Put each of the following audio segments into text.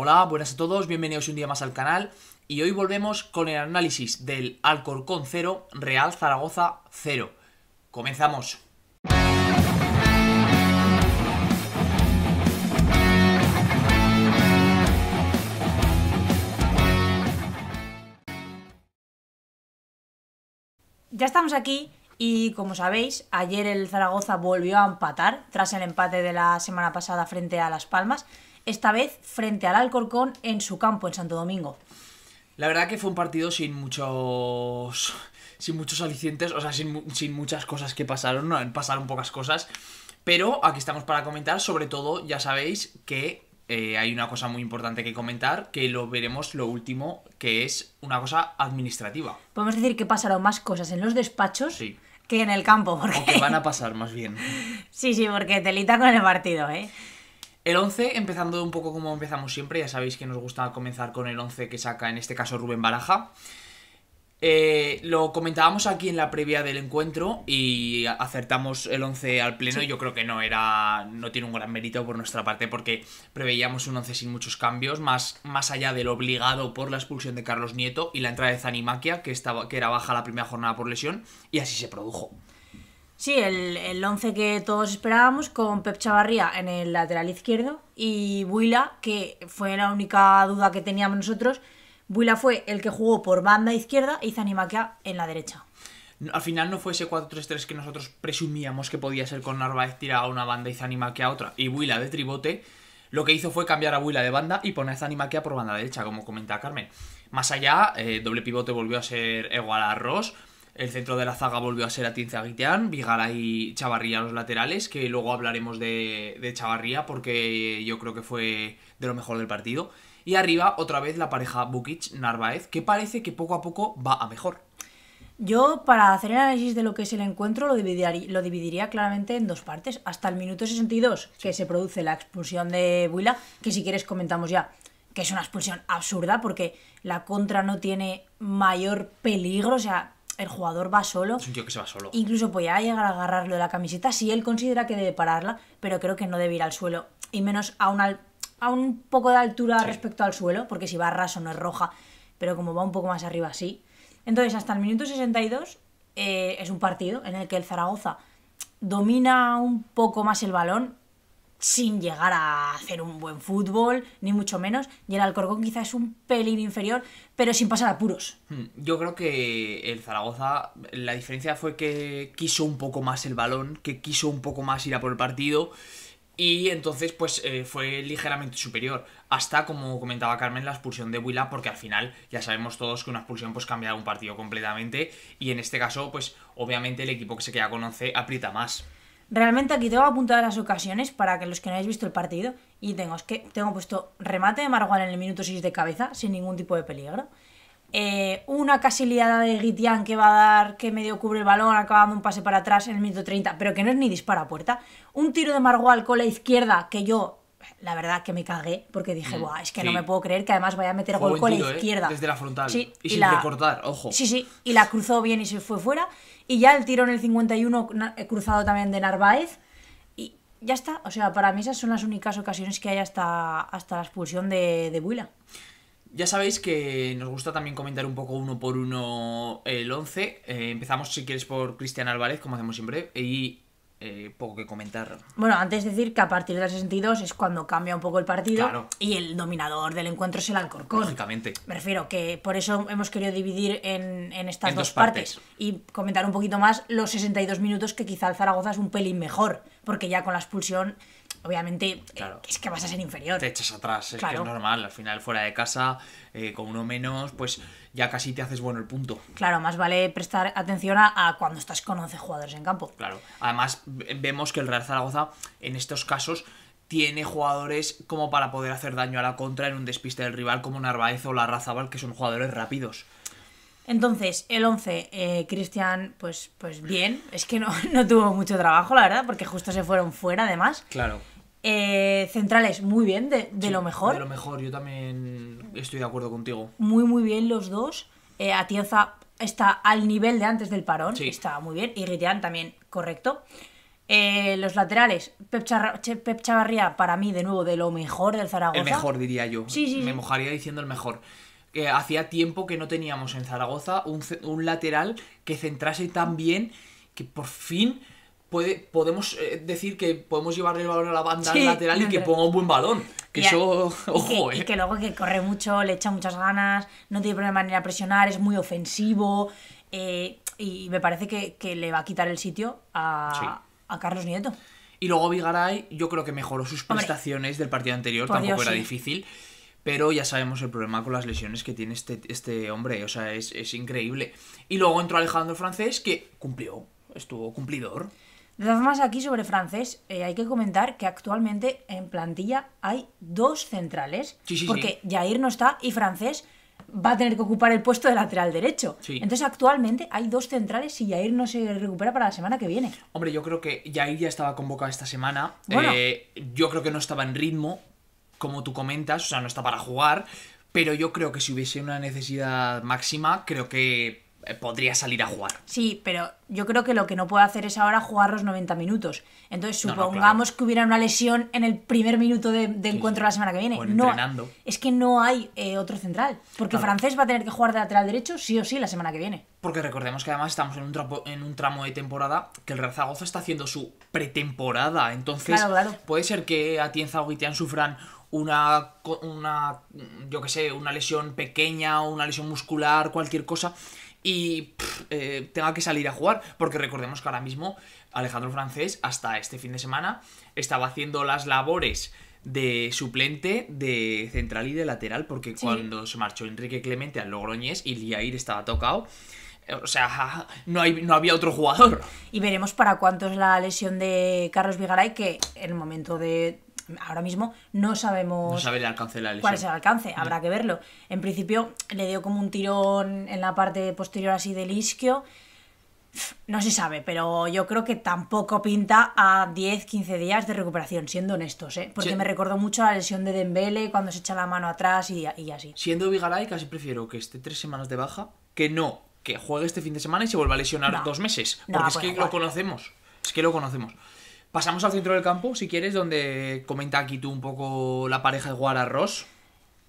Hola, buenas a todos, bienvenidos un día más al canal y hoy volvemos con el análisis del Alcorcón 0, Real Zaragoza 0. Comenzamos. Ya estamos aquí y como sabéis, ayer el Zaragoza volvió a empatar tras el empate de la semana pasada frente a Las Palmas esta vez frente al Alcorcón en su campo, en Santo Domingo. La verdad que fue un partido sin muchos. sin muchos alicientes, o sea, sin, sin muchas cosas que pasaron, no, pasaron pocas cosas. Pero aquí estamos para comentar, sobre todo, ya sabéis que eh, hay una cosa muy importante que comentar, que lo veremos lo último, que es una cosa administrativa. Podemos decir que pasaron más cosas en los despachos que en el campo. Porque... O que van a pasar, más bien. sí, sí, porque telita con el partido, ¿eh? El 11, empezando un poco como empezamos siempre, ya sabéis que nos gusta comenzar con el 11 que saca en este caso Rubén Baraja. Eh, lo comentábamos aquí en la previa del encuentro y acertamos el 11 al pleno. Yo creo que no era no tiene un gran mérito por nuestra parte porque preveíamos un 11 sin muchos cambios, más, más allá del obligado por la expulsión de Carlos Nieto y la entrada de Zanimaquia, que, estaba, que era baja la primera jornada por lesión, y así se produjo. Sí, el, el once que todos esperábamos con Pep Chavarría en el lateral izquierdo y Buila, que fue la única duda que teníamos nosotros. Buila fue el que jugó por banda izquierda y Zanimaquia en la derecha. Al final no fue ese 4-3-3 que nosotros presumíamos que podía ser con Narváez tirado a una banda y Zanimaquia a otra y Buila de tribote. Lo que hizo fue cambiar a Buila de banda y poner a Zanimaquia por banda derecha, como comenta Carmen. Más allá, eh, doble pivote volvió a ser igual a Ross el centro de la zaga volvió a ser Atinzaguiteán, Vigara y Chavarría los laterales, que luego hablaremos de, Chavarría porque yo creo que fue de lo mejor del partido. Y arriba otra vez la pareja Bukic-Narváez, que parece que poco a poco va a mejor. Yo, para hacer el análisis de lo que es el encuentro, lo dividiría, lo dividiría claramente en dos partes. Hasta el minuto 62, que se produce la expulsión de Buila, que si quieres comentamos ya, que es una expulsión absurda porque la contra no tiene mayor peligro, o sea, el jugador va solo. que va solo. Incluso puede llegar a agarrarlo de la camiseta si él considera que debe pararla, pero creo que no debe ir al suelo. Y menos a, a un poco de altura respecto al suelo, porque si va raso no es roja, pero como va un poco más arriba, sí. Entonces, hasta el minuto 62 eh, es un partido en el que el Zaragoza domina un poco más el balón, sin llegar a hacer un buen fútbol, ni mucho menos. Y el Alcorcón quizás es un pelín inferior, pero sin pasar apuros. Hmm, yo creo que el Zaragoza, la diferencia fue que quiso un poco más el balón, que quiso un poco más ir a por el partido. Y entonces, pues eh, fue ligeramente superior. Hasta, como comentaba Carmen, la expulsión de Willa, porque al final ya sabemos todos que una expulsión pues cambia un partido completamente. Y en este caso, pues obviamente el equipo que se queda conoce aprieta más. Realmente aquí tengo apuntadas las ocasiones para que los que no hayáis visto el partido. Y tengo, que tengo puesto remate de Margual en el minuto 6 de cabeza, sin ningún tipo de peligro. Eh, una casi liada de Guitián que va a dar, que medio cubre el balón, acabando un pase para atrás en el minuto 30, pero que no es ni dispara a puerta. Un tiro de Margual con la izquierda que yo la verdad que me cagué porque dije, mm. Buah, es que no me puedo creer que además vaya a meter gol con la ¿eh? izquierda. desde la frontal. y, sin recortar, ojo. Sí, sí, y la cruzó bien y se fue fuera. Y ya el tiro en el 51 eh, cruzado también de Narváez. Y ya está. O sea, para mí esas son las únicas ocasiones que hay hasta, hasta la expulsión de, Buila. Ya sabéis que nos gusta también comentar un poco uno por uno el 11. Eh, empezamos, si quieres, por Cristian Álvarez, como hacemos siempre. Y eh, poco que comentar. Bueno, antes de decir que a partir del 62 es cuando cambia un poco el partido y el dominador del encuentro es el Alcorcón. Lógicamente. Me refiero que por eso hemos querido dividir en, estas dos, partes. partes. y comentar un poquito más los 62 minutos que quizá el Zaragoza es un pelín mejor, porque ya con la expulsión obviamente eh, es que vas a ser inferior. Te echas atrás, es que es normal. Al final, fuera de casa, eh, con uno menos, pues ya casi te haces bueno el punto. Claro, más vale prestar atención a, cuando estás con 11 jugadores en campo. Claro, además vemos que el Real Zaragoza en estos casos tiene jugadores como para poder hacer daño a la contra en un despiste del rival como Narváez o Larrazabal, que son jugadores rápidos. Entonces, el 11, eh, Cristian, pues, pues bien, es que no, no tuvo mucho trabajo, la verdad, porque justo se fueron fuera, además. Claro. Eh, centrales, muy bien, de, lo mejor. De lo mejor, yo también estoy de acuerdo contigo. Muy, muy bien los dos. Eh, Atienza está al nivel de antes del parón, sí. está muy bien. Y Guitián también, correcto. los laterales, Pep, Chavarría, para mí, de nuevo, de lo mejor del Zaragoza. El mejor, diría yo. Sí, sí. Me mojaría diciendo el mejor. Eh, hacía tiempo que no teníamos en Zaragoza un, lateral que centrase tan bien que por fin puede, podemos eh, decir que podemos llevarle el balón a la banda lateral y que ponga un buen balón. Que eso, ojo, que, eh. que luego que corre mucho, le echa muchas ganas, no tiene problema ni a presionar, es muy ofensivo. y me parece que, le va a quitar el sitio a, Carlos Nieto. Y luego Vigaray, yo creo que mejoró sus prestaciones del partido anterior, tampoco era difícil pero ya sabemos el problema con las lesiones que tiene este, este hombre, o sea, es, increíble. Y luego entró Alejandro Francés, que cumplió, estuvo cumplidor. De todas formas, aquí sobre francés, eh, hay que comentar que actualmente en plantilla hay dos centrales. porque Jair no está y francés va a tener que ocupar el puesto de lateral derecho. Entonces, actualmente hay dos centrales y Jair no se recupera para la semana que viene. Hombre, yo creo que Jair ya estaba convocado esta semana. Eh, yo creo que no estaba en ritmo, como tú comentas, o sea, no está para jugar, pero yo creo que si hubiese una necesidad máxima, creo que eh, podría salir a jugar. Sí, pero yo creo que lo que no puede hacer es ahora jugar los 90 minutos. Entonces, supongamos que hubiera una lesión en el primer minuto de, encuentro la semana que viene. no, es que no hay eh, otro central, porque Francés va a tener que jugar de lateral derecho sí o sí la semana que viene. Porque recordemos que además estamos en un, en un tramo de temporada que el Real está haciendo su pretemporada. Entonces, puede ser que Atienza o Guitián sufran una, una yo que sé, una lesión pequeña o una lesión muscular, cualquier cosa, y eh, tenga que salir a jugar, porque recordemos que ahora mismo Alejandro Francés, hasta este fin de semana, estaba haciendo las labores de suplente, de central y de lateral, porque cuando se marchó Enrique Clemente al Logroñés y Liair estaba tocado, o sea, no, no había otro jugador. Y veremos para cuánto es la lesión de Carlos Vigaray, que en el momento de ahora mismo no sabemos. ¿Cuál es el alcance? Habrá que verlo. En principio le dio como un tirón en la parte posterior así del isquio. No se sabe, pero yo creo que tampoco pinta a 10, 15 días de recuperación, siendo honestos, ¿eh? Porque me recordó mucho a la lesión de Dembele cuando se echa la mano atrás y, y así. Siendo Vigalay, casi prefiero que esté tres semanas de baja que no que juegue este fin de semana y se vuelva a lesionar dos meses. Porque es que lo conocemos. Es que lo conocemos. Pasamos al centro del campo, si quieres, donde comenta aquí tú un poco la pareja de ross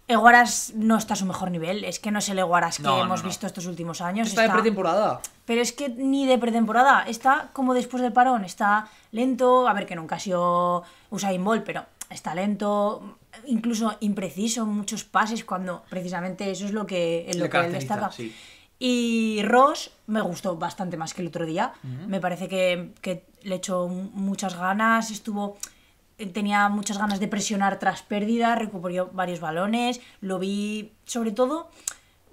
Eguaras no está a su mejor nivel, es que no es el Eguaras que hemos visto estos últimos años. Está, de pretemporada. Pero es que ni de pretemporada, está como después del parón, está lento, a ver que nunca ha sido Usain Bolt, pero está lento, incluso impreciso muchos pases cuando precisamente eso es lo que, lo él destaca. Y Ross me gustó bastante más que el otro día, me parece que le echó muchas ganas, estuvo eh, tenía muchas ganas de presionar tras pérdida, recuperó varios balones, lo vi sobre todo,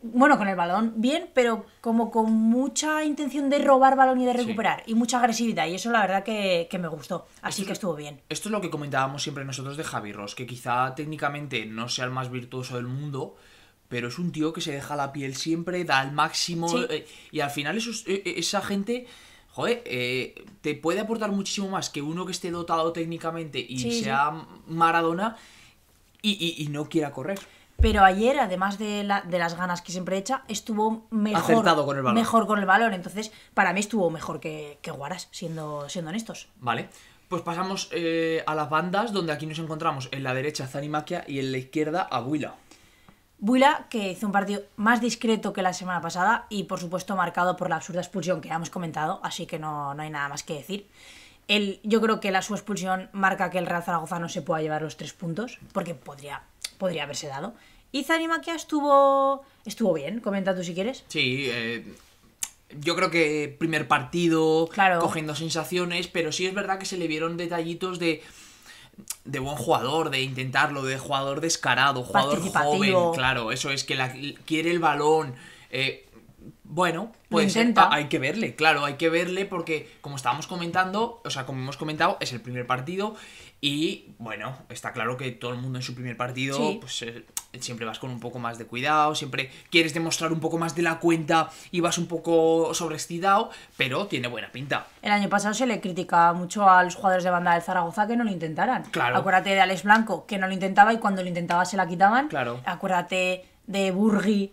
bueno, con el balón bien, pero como con mucha intención de robar balón y de recuperar, y mucha agresividad, y eso la verdad que, me gustó, así que estuvo bien. Esto es lo que comentábamos siempre nosotros de Javi Ross, que quizá técnicamente no sea el más virtuoso del mundo, pero es un tío que se deja la piel siempre, da al máximo, eh, y al final eh, esa gente joder, eh, te puede aportar muchísimo más que uno que esté dotado técnicamente y sea Maradona y, no quiera correr. Pero ayer, además de, las ganas que siempre echa, estuvo mejor con, el valor. mejor con el valor. Entonces, para mí estuvo mejor que, que Guaras, siendo, siendo honestos. Vale. Pues pasamos eh, a las bandas, donde aquí nos encontramos en la derecha Zanimaquia y en la izquierda Aguila. Buila, que hizo un partido más discreto que la semana pasada y por supuesto marcado por la absurda expulsión que ya hemos comentado, así que no, hay nada más que decir. yo creo que la su expulsión marca que el Real Zaragoza no se pueda llevar los tres puntos, porque podría, podría haberse dado. Y Zanimaquia estuvo, estuvo bien, comenta tú si quieres. Sí, eh, yo creo que primer partido, cogiendo sensaciones, pero sí es verdad que se le vieron detallitos de de buen jugador, de intentarlo, de jugador descarado, jugador joven, claro, eso es que la, quiere el balón. Eh, bueno, pues hay que verle, claro, hay que verle porque como estábamos comentando, o sea, como hemos comentado, es el primer partido y bueno, está claro que todo el mundo en su primer partido, pues eh, siempre vas con un poco más de cuidado, siempre quieres demostrar un poco más de la cuenta y vas un poco sobreestidado, pero tiene buena pinta. El año pasado se le criticaba mucho a los jugadores de banda del Zaragoza que no lo intentaran. Claro. Acuérdate de Alex Blanco, que no lo intentaba y cuando lo intentaba se la quitaban. Claro. Acuérdate de Burgi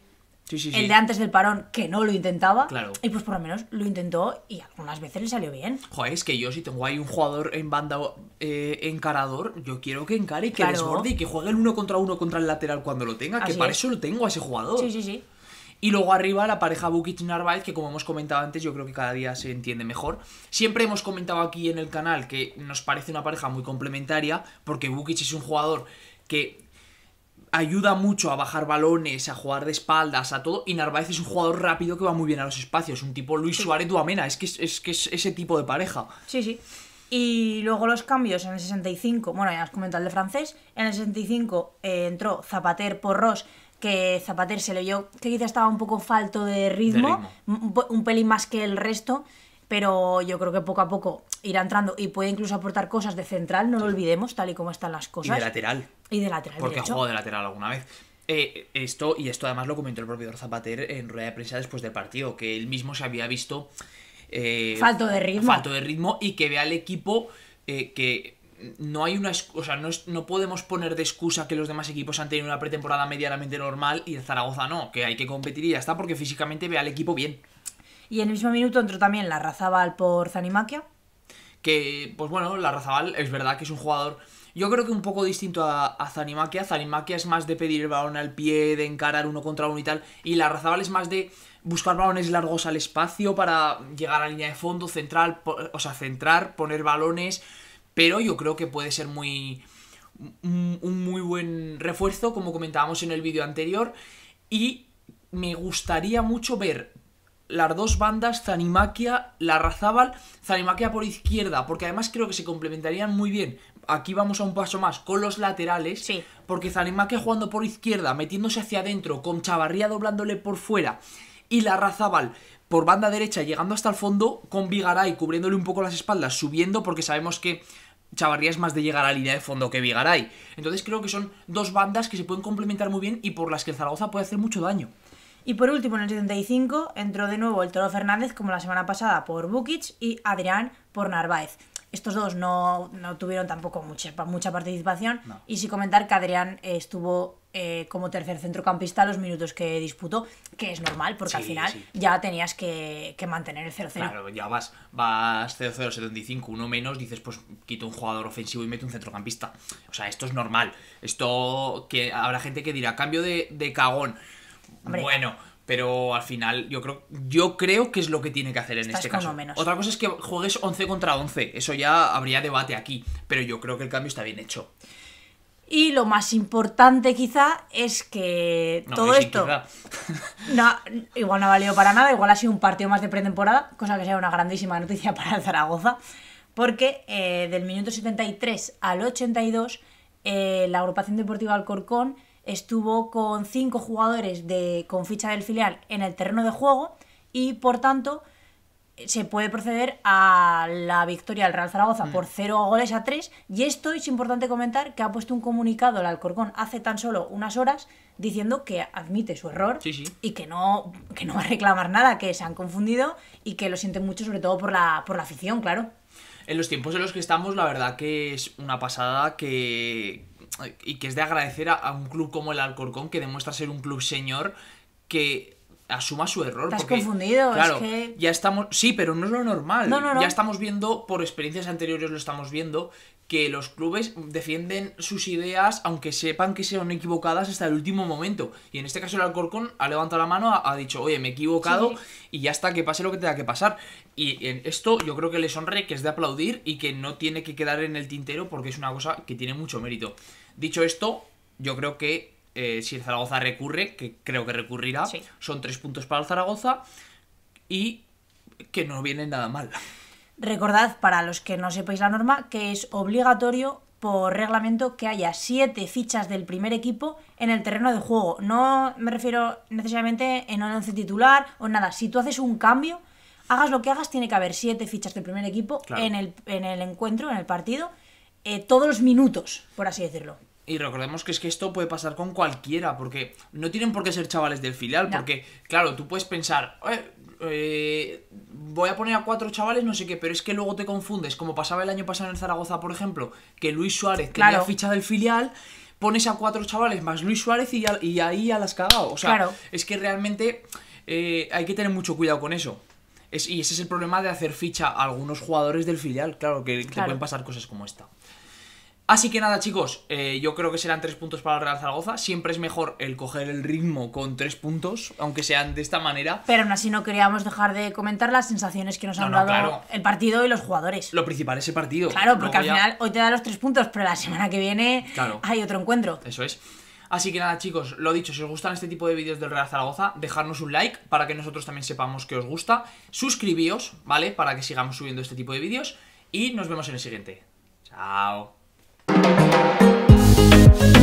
el de antes del parón, que no lo intentaba. Y pues por lo menos lo intentó y algunas veces le salió bien. Joder, es que yo si tengo ahí un jugador en banda eh, encarador, yo quiero que encare y que desborde y que juegue el uno contra uno contra el lateral cuando lo tenga, que para eso lo tengo a ese jugador. Sí, sí, sí. Y luego arriba la pareja Bukic Narváez, que como hemos comentado antes, yo creo que cada día se entiende mejor. Siempre hemos comentado aquí en el canal que nos parece una pareja muy complementaria, porque Bukic es un jugador que ayuda mucho a bajar balones, a jugar de espaldas, a todo. Y Narváez es un jugador rápido que va muy bien a los espacios. Un tipo Luis Suárez Duamena. Es que es, que es ese tipo de pareja. Sí, sí. Y luego los cambios en el 65. Bueno, ya os comentado el de francés. En el 65 eh, entró Zapater por Ross que Zapater se le que quizá estaba un poco falto de ritmo, Un, pelín más que el resto, pero yo creo que poco a poco irá entrando y puede incluso aportar cosas de central, no lo olvidemos, tal y como están las cosas. Y de lateral. Y de lateral. Porque ha jugado de lateral alguna vez. Eh, esto, y esto además lo comentó el propio Zapater en rueda de prensa después del partido, que él mismo se había visto. Eh, falto de ritmo. Falto de ritmo y que vea al equipo eh, que no hay una o sea, no, no, podemos poner de excusa que los demás equipos han tenido una pretemporada medianamente normal y el Zaragoza no, que hay que competir y ya está, porque físicamente ve al equipo bien. Y en el mismo minuto entró también la Razabal por Zanimaquia. Que, pues bueno, la Razabal es verdad que es un jugador. Yo creo que un poco distinto a, Zanimaquia. Zanimaquia es más de pedir el balón al pie, de encarar uno contra uno y tal. Y la Razabal es más de buscar balones largos al espacio para llegar a la línea de fondo, central, o sea, centrar, poner balones. Pero yo creo que puede ser muy. Mm, un muy buen refuerzo, como comentábamos en el vídeo anterior. Y me gustaría mucho ver las dos bandas, Zanimaquia, Larrazábal, Zanimaquia por izquierda, porque además creo que se complementarían muy bien. Aquí vamos a un paso más con los laterales, sí. porque Zanimaquia jugando por izquierda, metiéndose hacia adentro, con Chavarría doblándole por fuera, y la Larrazábal por banda derecha, llegando hasta el fondo, con Vigaray cubriéndole un poco las espaldas, subiendo, porque sabemos que Chavarría es más de llegar a la línea de fondo que Vigaray. Entonces creo que son dos bandas que se pueden complementar muy bien y por las que Zaragoza puede hacer mucho daño. Y por último, en el 75, entró de nuevo el Toro Fernández, como la semana pasada, por Bukic y Adrián por Narváez. Estos dos no, tuvieron tampoco mucha, mucha participación. Y sí comentar que Adrián estuvo eh, como tercer centrocampista los minutos que disputó, que es normal, porque al final ya tenías que, mantener el 0-0. Claro, ya vas, vas 0-0, 75, uno menos, dices, pues quito un jugador ofensivo y meto un centrocampista. O sea, esto es normal. Esto que habrá gente que dirá, cambio de, de cagón. Bueno, pero al final yo creo, yo creo que es lo que tiene que hacer en este caso. Otra cosa es que juegues 11 contra 11, eso ya habría debate aquí, pero yo creo que el cambio está bien hecho. Y lo más importante quizá es que todo esto no, igual no ha valido para nada, igual ha sido un partido más de pretemporada, cosa que sea una grandísima noticia para el Zaragoza, porque eh, del minuto 73 al 82 eh, la agrupación deportiva Alcorcón estuvo con cinco jugadores de, con ficha del filial en el terreno de juego y por tanto se puede proceder a la victoria del Real Zaragoza por 0 mm. goles a 3 y esto es importante comentar que ha puesto un comunicado el Alcorcón hace tan solo unas horas diciendo que admite su error y que no, que no va a reclamar nada, que se han confundido y que lo sienten mucho sobre todo por la, por la afición, claro. En los tiempos en los que estamos, la verdad que es una pasada que, y que es de agradecer a, un club como el Alcorcón, que demuestra ser un club señor, que asuma su error. Estás confundido, es que... ya estamos... Sí, pero no es lo normal. Ya estamos viendo, por experiencias anteriores lo estamos viendo, que los clubes defienden sus ideas aunque sepan que sean equivocadas hasta el último momento. Y en este caso el Alcorcón ha levantado la mano, ha, dicho, oye, me he equivocado y ya está, que pase lo que tenga que pasar. Y en esto yo creo que le sonre que es de aplaudir y que no tiene que quedar en el tintero porque es una cosa que tiene mucho mérito. Dicho esto, yo creo que eh, si el Zaragoza recurre, que creo que recurrirá, son tres puntos para el Zaragoza y que no viene nada mal. Recordad, para los que no sepáis la norma, que es obligatorio por reglamento que haya siete fichas del primer equipo en el terreno de juego. No me refiero necesariamente en un once titular o nada. Si tú haces un cambio, hagas lo que hagas, tiene que haber siete fichas del primer equipo en, el, en el encuentro, en el partido eh, todos los minutos, por así decirlo. Y recordemos que es que esto puede pasar con cualquiera, porque no tienen por qué ser chavales del filial, porque, claro, tú puedes pensar, eh, voy a poner a cuatro chavales, no sé qué, pero es que luego te confundes, como pasaba el año pasado en Zaragoza, por ejemplo, que Luis Suárez tenía ficha del filial, pones a cuatro chavales más Luis Suárez y, ahí ya las cagado. O sea, es que realmente eh, hay que tener mucho cuidado con eso. Es, y ese es el problema de hacer ficha a algunos jugadores del filial, claro, que pueden pasar cosas como esta. Así que nada, chicos, eh, yo creo que serán tres puntos para el Real Zaragoza. Siempre es mejor el coger el ritmo con tres puntos, aunque sean de esta manera. Pero aún así no queríamos dejar de comentar las sensaciones que nos han dado el partido y los jugadores. Lo principal es el partido. Claro, porque al final hoy te da los tres puntos, pero la semana que viene hay otro encuentro. Eso es. Así que nada, chicos, lo dicho, si os gustan este tipo de vídeos del Real Zaragoza, dejadnos un like para que nosotros también sepamos que os gusta. Suscribíos, ¿vale? Para que sigamos subiendo este tipo de vídeos. Y nos vemos en el siguiente. Chao. Música